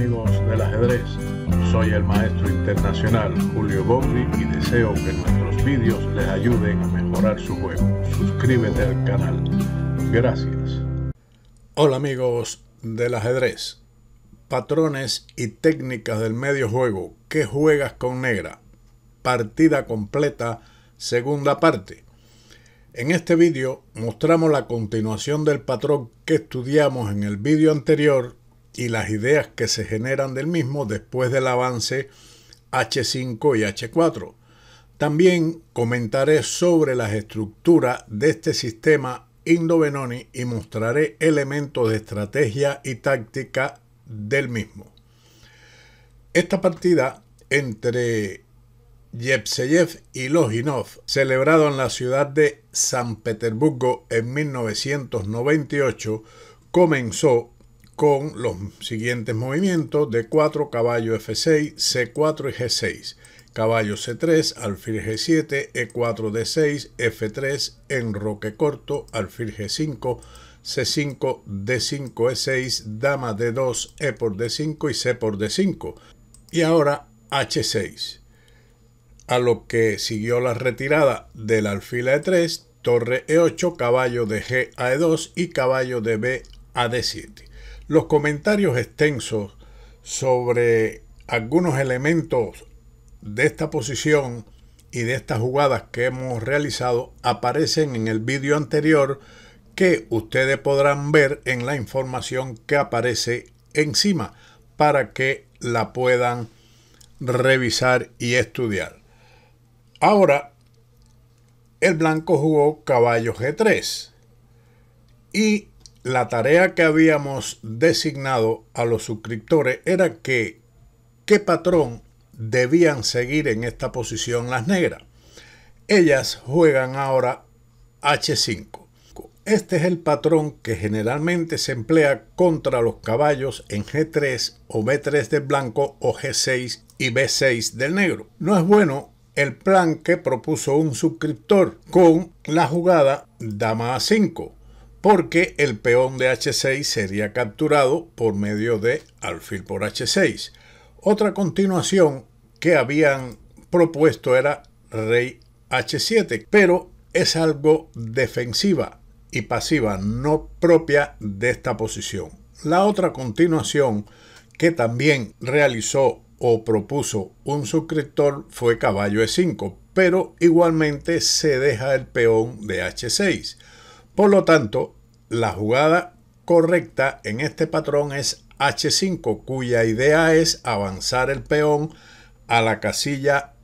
amigos del ajedrez. Soy el maestro internacional Julio Bondi y deseo que nuestros vídeos les ayuden a mejorar su juego. Suscríbete al canal. Gracias. Hola amigos del ajedrez. Patrones y técnicas del medio juego. ¿Qué juegas con negra? Partida completa, segunda parte. En este vídeo mostramos la continuación del patrón que estudiamos en el vídeo anterior y las ideas que se generan del mismo después del avance H5 y H4. También comentaré sobre las estructuras de este sistema Indovenoni y mostraré elementos de estrategia y táctica del mismo. Esta partida entre Yevseyev y Loginov, celebrado en la ciudad de San Petersburgo en 1998, comenzó con los siguientes movimientos de 4 caballo F6, C4 y G6, caballo C3, alfil G7, E4 D6, F3, enroque corto, alfil G5, C5, D5, E6, dama D2, E por D5 y C por D5. Y ahora H6. A lo que siguió la retirada del alfil E3, torre E8, caballo de G a E2 y caballo de B a D7. Los comentarios extensos sobre algunos elementos de esta posición y de estas jugadas que hemos realizado aparecen en el vídeo anterior que ustedes podrán ver en la información que aparece encima para que la puedan revisar y estudiar. Ahora, el blanco jugó caballo G3 y la tarea que habíamos designado a los suscriptores era que qué patrón debían seguir en esta posición las negras. Ellas juegan ahora H5. Este es el patrón que generalmente se emplea contra los caballos en G3 o B3 del blanco o G6 y B6 del negro. No es bueno el plan que propuso un suscriptor con la jugada dama A5 porque el peón de h6 sería capturado por medio de alfil por h6. Otra continuación que habían propuesto era rey h7, pero es algo defensiva y pasiva, no propia de esta posición. La otra continuación que también realizó o propuso un suscriptor fue caballo e5, pero igualmente se deja el peón de h6. Por lo tanto, la jugada correcta en este patrón es H5, cuya idea es avanzar el peón a la casilla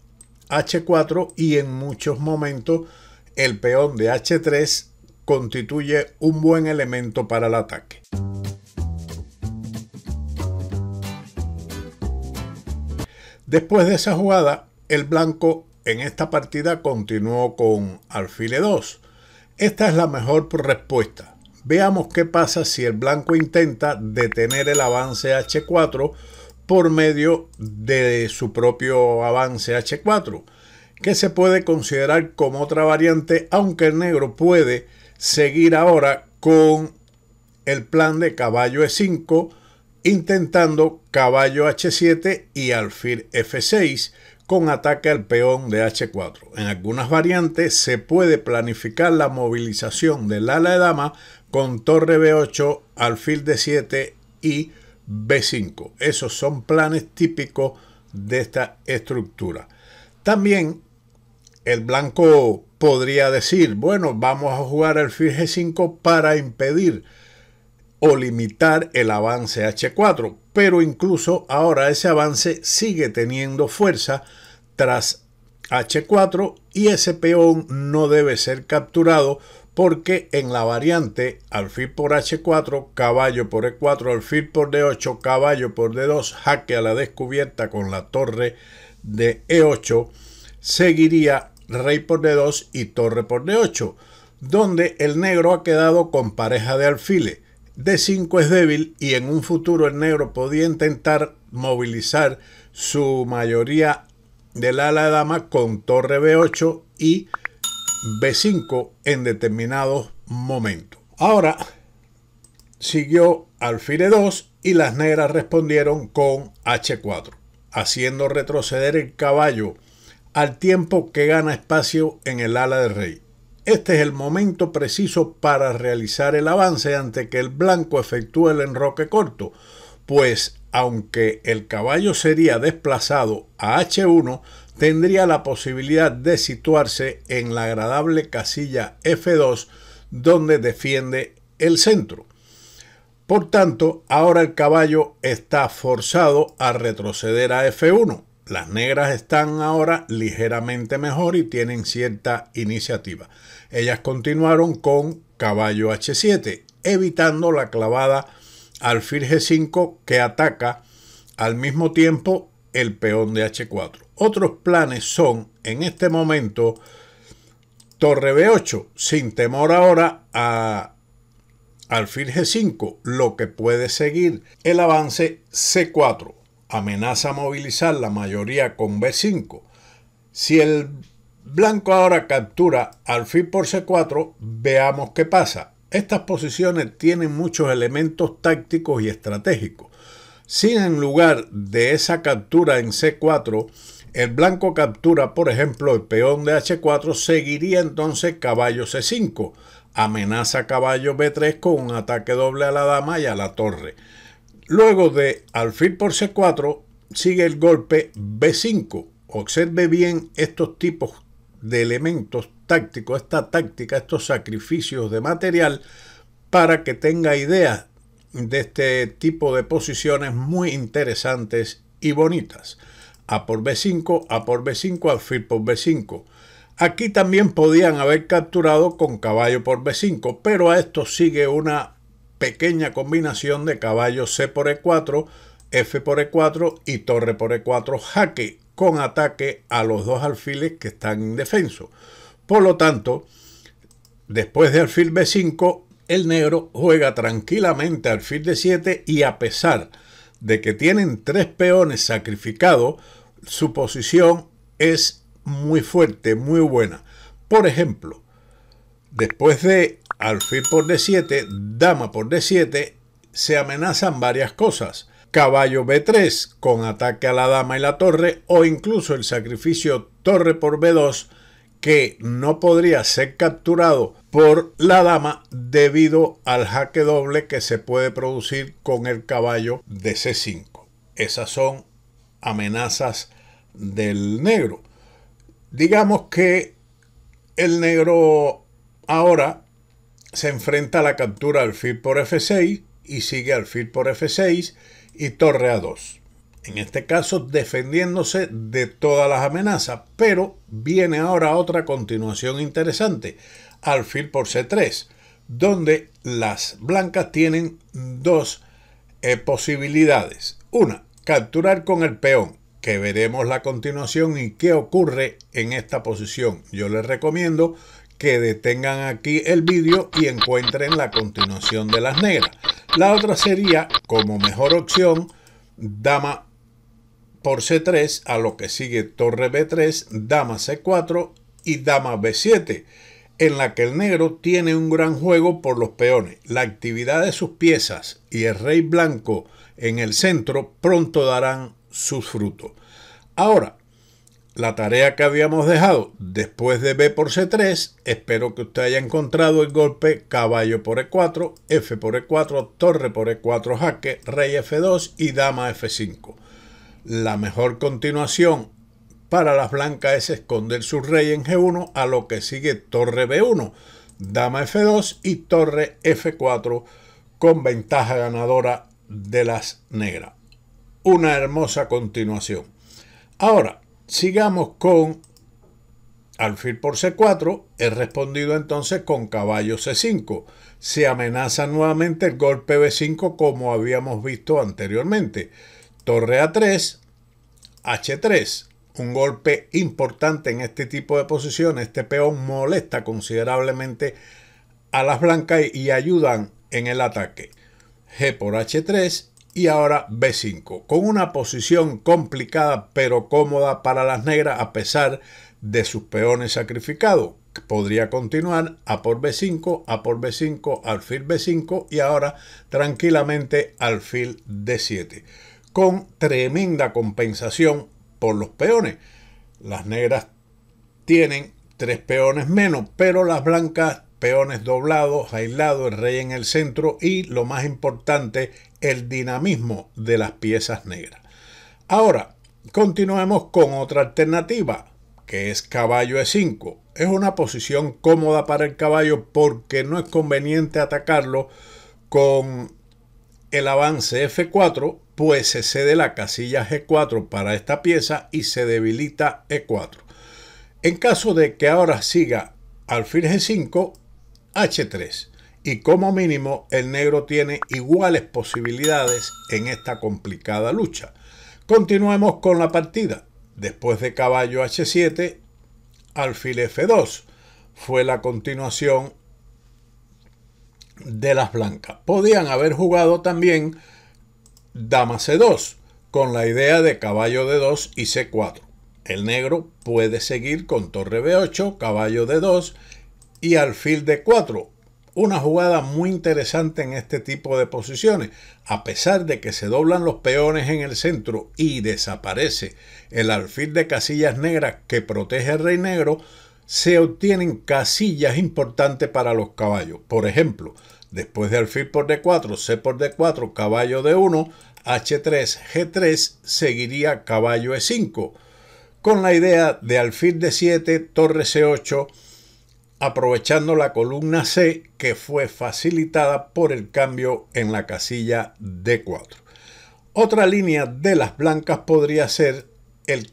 H4 y en muchos momentos el peón de H3 constituye un buen elemento para el ataque. Después de esa jugada, el blanco en esta partida continuó con alfil 2 esta es la mejor respuesta. Veamos qué pasa si el blanco intenta detener el avance H4 por medio de su propio avance H4, que se puede considerar como otra variante, aunque el negro puede seguir ahora con el plan de caballo E5, intentando caballo H7 y alfil F6, con ataque al peón de H4. En algunas variantes se puede planificar la movilización del ala de dama con torre B8, alfil D7 y B5. Esos son planes típicos de esta estructura. También el blanco podría decir, bueno, vamos a jugar alfil G5 para impedir o limitar el avance H4, pero incluso ahora ese avance sigue teniendo fuerza tras H4 y ese peón no debe ser capturado porque en la variante alfil por H4, caballo por E4, alfil por D8, caballo por D2, jaque a la descubierta con la torre de E8, seguiría rey por D2 y torre por D8, donde el negro ha quedado con pareja de alfiles. D5 es débil y en un futuro el negro podía intentar movilizar su mayoría del ala de dama con torre B8 y B5 en determinados momentos. Ahora siguió alfil 2 y las negras respondieron con H4, haciendo retroceder el caballo al tiempo que gana espacio en el ala de rey. Este es el momento preciso para realizar el avance ante que el blanco efectúe el enroque corto, pues aunque el caballo sería desplazado a H1, tendría la posibilidad de situarse en la agradable casilla F2 donde defiende el centro. Por tanto, ahora el caballo está forzado a retroceder a F1. Las negras están ahora ligeramente mejor y tienen cierta iniciativa. Ellas continuaron con caballo H7, evitando la clavada alfil G5 que ataca al mismo tiempo el peón de H4. Otros planes son, en este momento, torre B8, sin temor ahora a alfil G5, lo que puede seguir el avance C4 amenaza movilizar la mayoría con B5. Si el blanco ahora captura al alfil por C4, veamos qué pasa. Estas posiciones tienen muchos elementos tácticos y estratégicos. Si en lugar de esa captura en C4, el blanco captura, por ejemplo, el peón de H4, seguiría entonces caballo C5. Amenaza caballo B3 con un ataque doble a la dama y a la torre. Luego de alfil por C4 sigue el golpe B5. Observe bien estos tipos de elementos tácticos, esta táctica, estos sacrificios de material para que tenga idea de este tipo de posiciones muy interesantes y bonitas. A por B5, A por B5, alfil por B5. Aquí también podían haber capturado con caballo por B5, pero a esto sigue una pequeña combinación de caballo C por E4, F por E4 y torre por E4 jaque con ataque a los dos alfiles que están defenso. Por lo tanto, después de alfil B5, el negro juega tranquilamente alfil D7 y a pesar de que tienen tres peones sacrificados, su posición es muy fuerte, muy buena. Por ejemplo, después de alfil por d7, dama por d7, se amenazan varias cosas. Caballo b3 con ataque a la dama y la torre o incluso el sacrificio torre por b2 que no podría ser capturado por la dama debido al jaque doble que se puede producir con el caballo de c5. Esas son amenazas del negro. Digamos que el negro ahora se enfrenta a la captura alfil por f6 y sigue alfil por f6 y torre a 2. En este caso defendiéndose de todas las amenazas, pero viene ahora otra continuación interesante, alfil por c3, donde las blancas tienen dos eh, posibilidades. Una, capturar con el peón, que veremos la continuación y qué ocurre en esta posición. Yo les recomiendo que detengan aquí el vídeo y encuentren la continuación de las negras. La otra sería, como mejor opción, dama por C3, a lo que sigue torre B3, dama C4 y dama B7, en la que el negro tiene un gran juego por los peones. La actividad de sus piezas y el rey blanco en el centro pronto darán sus frutos. Ahora, la tarea que habíamos dejado después de B por C3. Espero que usted haya encontrado el golpe caballo por E4, F por E4, torre por E4 jaque, rey F2 y dama F5. La mejor continuación para las blancas es esconder su rey en G1 a lo que sigue torre B1, dama F2 y torre F4 con ventaja ganadora de las negras. Una hermosa continuación. Ahora, Sigamos con alfil por c4, he respondido entonces con caballo c5. Se amenaza nuevamente el golpe b5 como habíamos visto anteriormente. Torre a3, h3. Un golpe importante en este tipo de posiciones. Este peón molesta considerablemente a las blancas y ayudan en el ataque. g por h3, y ahora B5, con una posición complicada pero cómoda para las negras a pesar de sus peones sacrificados. Podría continuar A por B5, A por B5, alfil B5 y ahora tranquilamente alfil D7, con tremenda compensación por los peones. Las negras tienen tres peones menos, pero las blancas peones doblados, aislado, el rey en el centro y, lo más importante, el dinamismo de las piezas negras. Ahora, continuemos con otra alternativa, que es caballo E5. Es una posición cómoda para el caballo porque no es conveniente atacarlo con el avance F4, pues se cede la casilla G4 para esta pieza y se debilita E4. En caso de que ahora siga alfil G5, H3 y como mínimo el negro tiene iguales posibilidades en esta complicada lucha. Continuemos con la partida. Después de caballo H7, alfil F2 fue la continuación de las blancas. Podían haber jugado también dama C2 con la idea de caballo D2 y C4. El negro puede seguir con torre B8, caballo D2 y alfil de 4. Una jugada muy interesante en este tipo de posiciones. A pesar de que se doblan los peones en el centro y desaparece el alfil de casillas negras que protege al rey negro, se obtienen casillas importantes para los caballos. Por ejemplo, después de alfil por D4, C por D4, caballo D1, H3, G3 seguiría caballo E5, con la idea de alfil de 7 torre C8, aprovechando la columna C que fue facilitada por el cambio en la casilla D4. Otra línea de las blancas podría ser el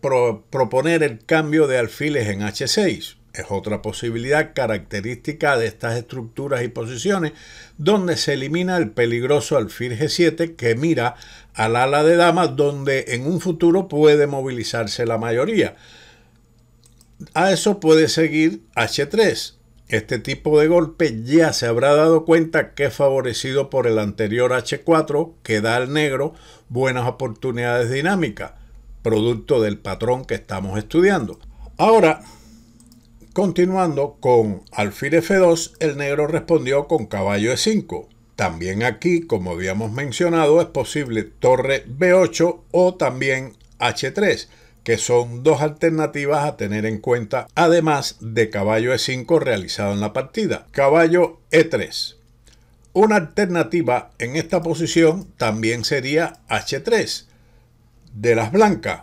proponer el cambio de alfiles en H6. Es otra posibilidad característica de estas estructuras y posiciones donde se elimina el peligroso alfil G7 que mira al ala de damas donde en un futuro puede movilizarse la mayoría. A eso puede seguir H3. Este tipo de golpe ya se habrá dado cuenta que es favorecido por el anterior H4 que da al negro buenas oportunidades dinámicas, producto del patrón que estamos estudiando. Ahora, continuando con alfil F2, el negro respondió con caballo E5. También aquí, como habíamos mencionado, es posible torre B8 o también H3 que son dos alternativas a tener en cuenta, además de caballo E5 realizado en la partida. Caballo E3. Una alternativa en esta posición también sería H3, de las blancas,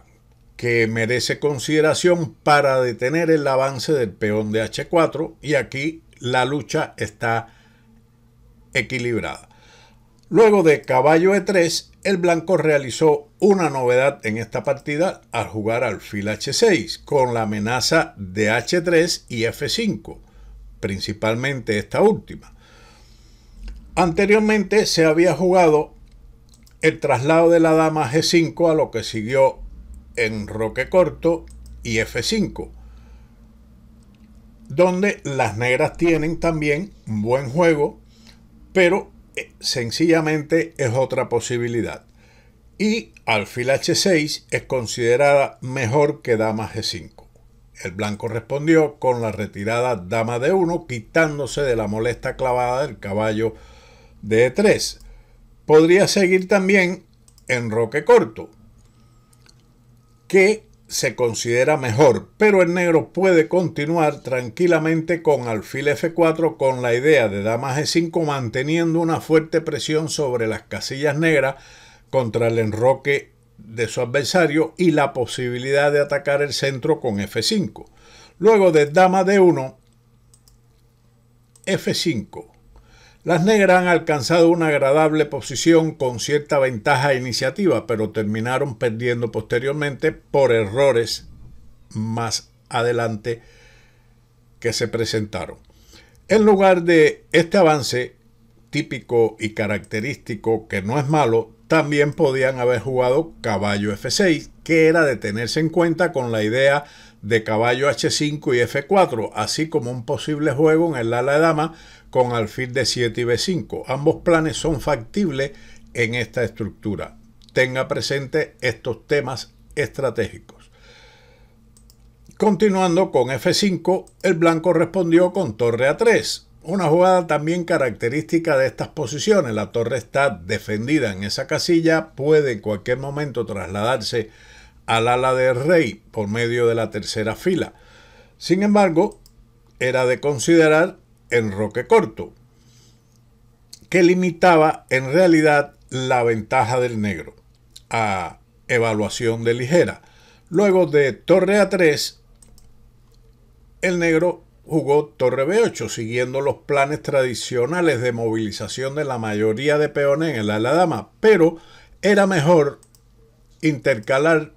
que merece consideración para detener el avance del peón de H4 y aquí la lucha está equilibrada. Luego de caballo E3 el blanco realizó una novedad en esta partida al jugar alfil h6 con la amenaza de h3 y f5, principalmente esta última. Anteriormente se había jugado el traslado de la dama g5 a lo que siguió en roque corto y f5, donde las negras tienen también buen juego, pero sencillamente es otra posibilidad. Y alfil h6 es considerada mejor que dama g5. El blanco respondió con la retirada dama d1, quitándose de la molesta clavada del caballo de 3 e Podría seguir también en Roque corto, que se considera mejor, pero el negro puede continuar tranquilamente con alfil F4 con la idea de dama G5 manteniendo una fuerte presión sobre las casillas negras contra el enroque de su adversario y la posibilidad de atacar el centro con F5. Luego de dama D1, F5, las negras han alcanzado una agradable posición con cierta ventaja iniciativa, pero terminaron perdiendo posteriormente por errores más adelante que se presentaron. En lugar de este avance típico y característico, que no es malo, también podían haber jugado caballo F6, que era de tenerse en cuenta con la idea de caballo H5 y F4, así como un posible juego en el ala de dama con alfil de 7 y B5. Ambos planes son factibles en esta estructura. Tenga presente estos temas estratégicos. Continuando con F5, el blanco respondió con torre A3, una jugada también característica de estas posiciones. La torre está defendida en esa casilla, puede en cualquier momento trasladarse al ala del rey por medio de la tercera fila. Sin embargo, era de considerar en roque corto, que limitaba en realidad la ventaja del negro a evaluación de ligera. Luego de torre a 3, el negro jugó Torre B8 siguiendo los planes tradicionales de movilización de la mayoría de peones en el ala dama, pero era mejor intercalar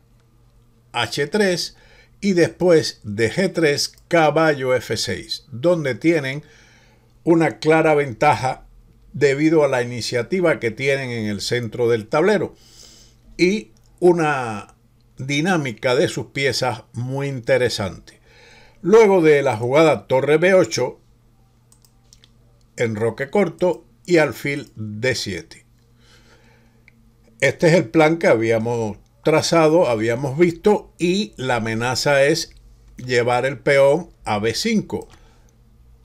H3 y después de G3 caballo F6, donde tienen una clara ventaja debido a la iniciativa que tienen en el centro del tablero y una dinámica de sus piezas muy interesante. Luego de la jugada torre B8, enroque corto y alfil D7. Este es el plan que habíamos trazado, habíamos visto, y la amenaza es llevar el peón a B5,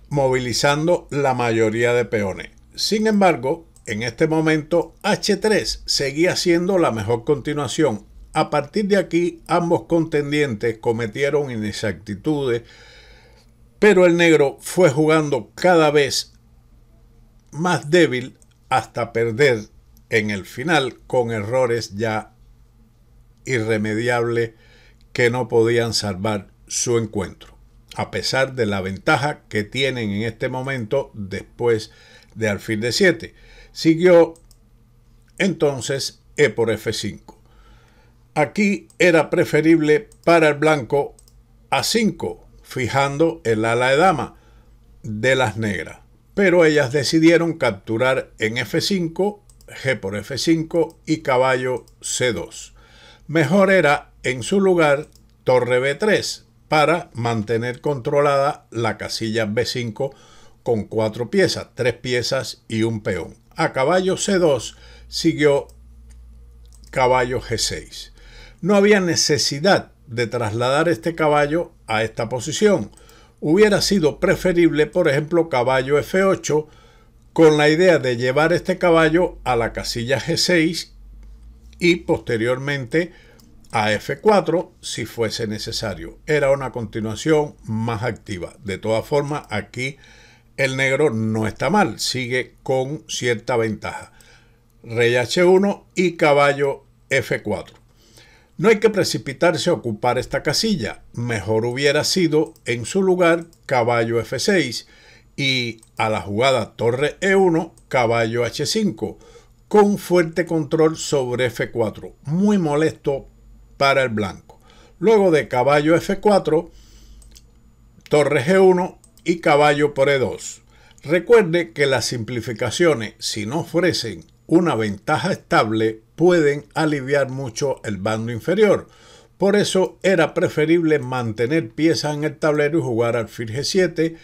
movilizando la mayoría de peones. Sin embargo, en este momento H3 seguía siendo la mejor continuación a partir de aquí, ambos contendientes cometieron inexactitudes, pero el negro fue jugando cada vez más débil hasta perder en el final con errores ya irremediables que no podían salvar su encuentro, a pesar de la ventaja que tienen en este momento después de alfil de 7. Siguió entonces E por F5. Aquí era preferible para el blanco a 5, fijando el ala de dama de las negras. Pero ellas decidieron capturar en F5, G por F5 y caballo C2. Mejor era, en su lugar, torre B3 para mantener controlada la casilla B5 con cuatro piezas, tres piezas y un peón. A caballo C2 siguió caballo G6. No había necesidad de trasladar este caballo a esta posición. Hubiera sido preferible, por ejemplo, caballo F8 con la idea de llevar este caballo a la casilla G6 y posteriormente a F4 si fuese necesario. Era una continuación más activa. De todas formas, aquí el negro no está mal, sigue con cierta ventaja. Rey H1 y caballo F4. No hay que precipitarse a ocupar esta casilla. Mejor hubiera sido, en su lugar, caballo F6 y a la jugada torre E1, caballo H5, con fuerte control sobre F4, muy molesto para el blanco. Luego de caballo F4, torre G1 y caballo por E2. Recuerde que las simplificaciones, si no ofrecen una ventaja estable, pueden aliviar mucho el bando inferior. Por eso era preferible mantener piezas en el tablero y jugar alfil G7,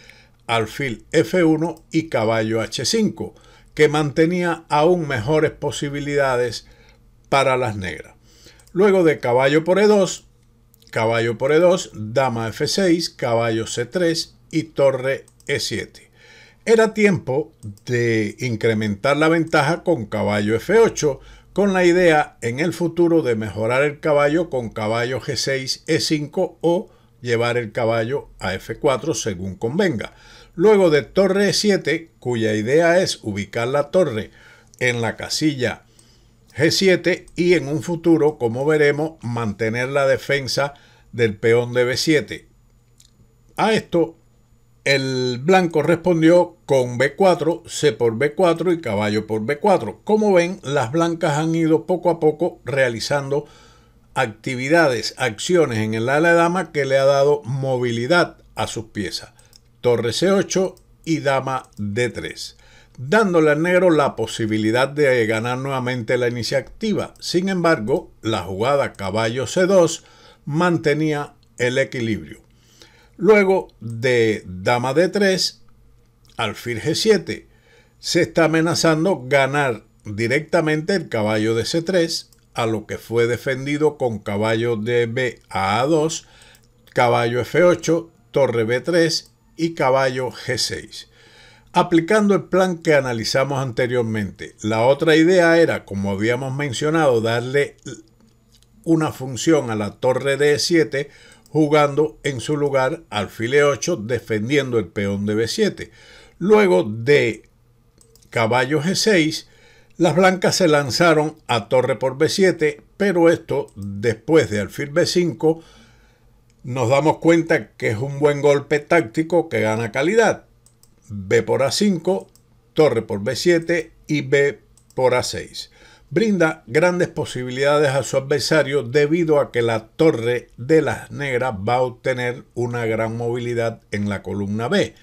alfil F1 y caballo H5, que mantenía aún mejores posibilidades para las negras. Luego de caballo por E2, caballo por E2, dama F6, caballo C3 y torre E7. Era tiempo de incrementar la ventaja con caballo F8, con la idea en el futuro de mejorar el caballo con caballo G6, E5 o llevar el caballo a F4 según convenga. Luego de torre E7, cuya idea es ubicar la torre en la casilla G7 y en un futuro, como veremos, mantener la defensa del peón de B7. A esto el blanco respondió con B4, C por B4 y caballo por B4. Como ven, las blancas han ido poco a poco realizando actividades, acciones en el ala de dama que le ha dado movilidad a sus piezas. Torre C8 y dama D3, dándole al negro la posibilidad de ganar nuevamente la iniciativa. Sin embargo, la jugada caballo C2 mantenía el equilibrio. Luego de dama d 3, alfil g7, se está amenazando ganar directamente el caballo de c3, a lo que fue defendido con caballo de b a2, caballo f8, torre b3 y caballo g6. Aplicando el plan que analizamos anteriormente, la otra idea era, como habíamos mencionado, darle una función a la torre d7 jugando en su lugar alfil E8 defendiendo el peón de B7. Luego de caballo G6, las blancas se lanzaron a torre por B7, pero esto después de alfil B5 nos damos cuenta que es un buen golpe táctico que gana calidad. B por A5, torre por B7 y B por A6 brinda grandes posibilidades a su adversario debido a que la torre de las negras va a obtener una gran movilidad en la columna B.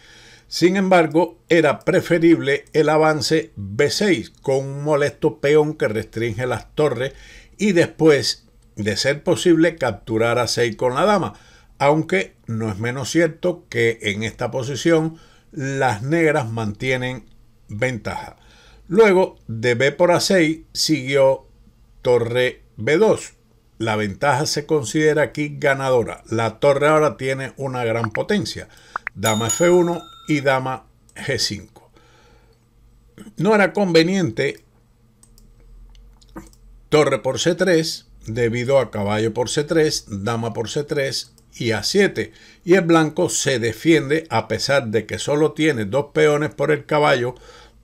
Sin embargo, era preferible el avance B6 con un molesto peón que restringe las torres y después, de ser posible, capturar A6 con la dama, aunque no es menos cierto que en esta posición las negras mantienen ventaja. Luego, de B por A6 siguió torre B2. La ventaja se considera aquí ganadora. La torre ahora tiene una gran potencia. Dama F1 y dama G5. No era conveniente torre por C3 debido a caballo por C3, dama por C3 y A7. Y el blanco se defiende a pesar de que solo tiene dos peones por el caballo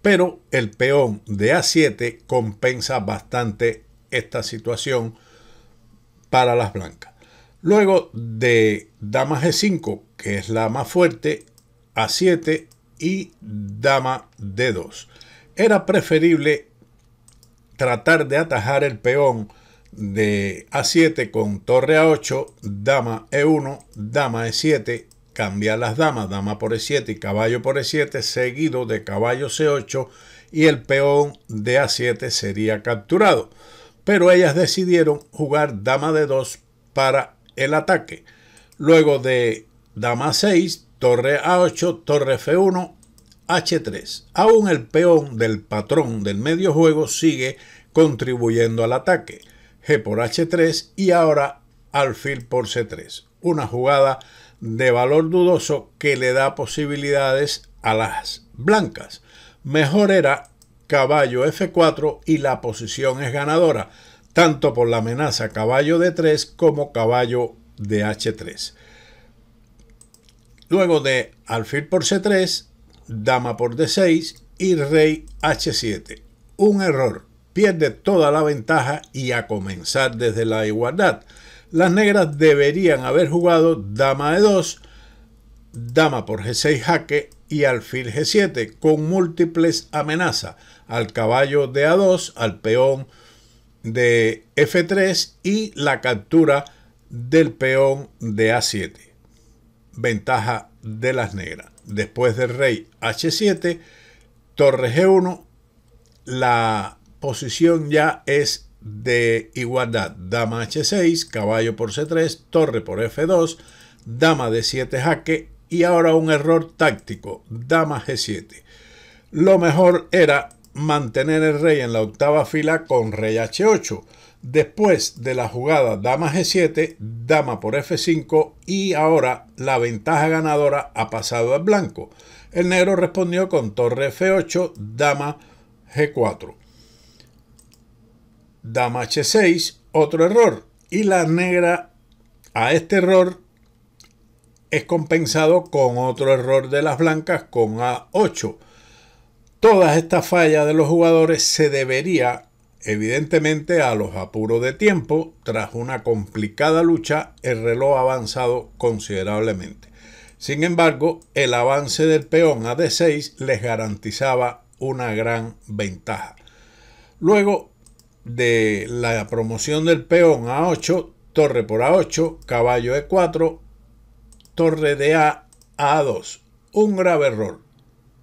pero el peón de A7 compensa bastante esta situación para las blancas. Luego de dama G5, que es la más fuerte, A7 y dama D2. Era preferible tratar de atajar el peón de A7 con torre A8, dama E1, dama E7 Cambia las damas, dama por e7 y caballo por e7, seguido de caballo c8 y el peón de a7 sería capturado. Pero ellas decidieron jugar dama de 2 para el ataque. Luego de dama 6, torre a8, torre f1, h3. Aún el peón del patrón del medio juego sigue contribuyendo al ataque. g por h3 y ahora alfil por c3. Una jugada de valor dudoso que le da posibilidades a las blancas. Mejor era caballo F4 y la posición es ganadora, tanto por la amenaza caballo D3 como caballo de H3. Luego de alfil por C3, dama por D6 y rey H7. Un error, pierde toda la ventaja y a comenzar desde la igualdad. Las negras deberían haber jugado dama e2, dama por g6 jaque y alfil g7 con múltiples amenazas al caballo de a2, al peón de f3 y la captura del peón de a7. Ventaja de las negras. Después del rey h7, torre g1, la posición ya es de igualdad. Dama H6, caballo por C3, torre por F2, dama de 7 jaque y ahora un error táctico, dama G7. Lo mejor era mantener el rey en la octava fila con rey H8. Después de la jugada dama G7, dama por F5 y ahora la ventaja ganadora ha pasado al blanco. El negro respondió con torre F8, dama G4 dama h6, otro error. Y la negra a este error es compensado con otro error de las blancas con a8. Todas estas fallas de los jugadores se debería evidentemente a los apuros de tiempo, tras una complicada lucha, el reloj ha avanzado considerablemente. Sin embargo, el avance del peón a D6 les garantizaba una gran ventaja. Luego, de la promoción del peón A8, torre por A8, caballo E4, torre de A a 2 Un grave error.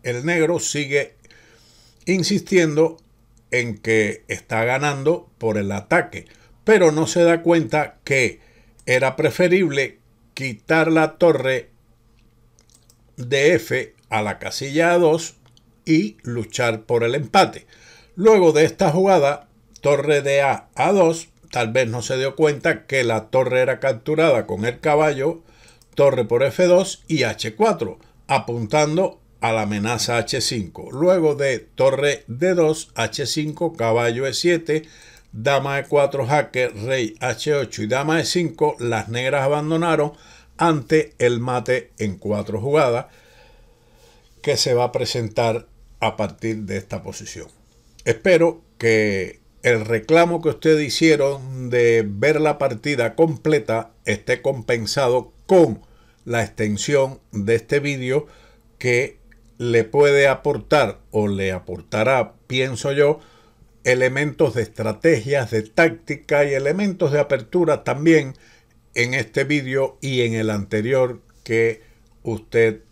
El negro sigue insistiendo en que está ganando por el ataque, pero no se da cuenta que era preferible quitar la torre de F a la casilla A2 y luchar por el empate. Luego de esta jugada, torre de A a 2, tal vez no se dio cuenta que la torre era capturada con el caballo, torre por F2 y H4, apuntando a la amenaza H5. Luego de torre D2, H5, caballo E7, dama E4, jaque, rey H8 y dama E5, las negras abandonaron ante el mate en 4 jugadas que se va a presentar a partir de esta posición. Espero que el reclamo que ustedes hicieron de ver la partida completa esté compensado con la extensión de este vídeo que le puede aportar o le aportará, pienso yo, elementos de estrategias, de táctica y elementos de apertura también en este vídeo y en el anterior que usted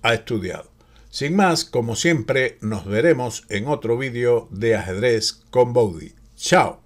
ha estudiado. Sin más, como siempre, nos veremos en otro vídeo de ajedrez con Bowdy. ¡Chao!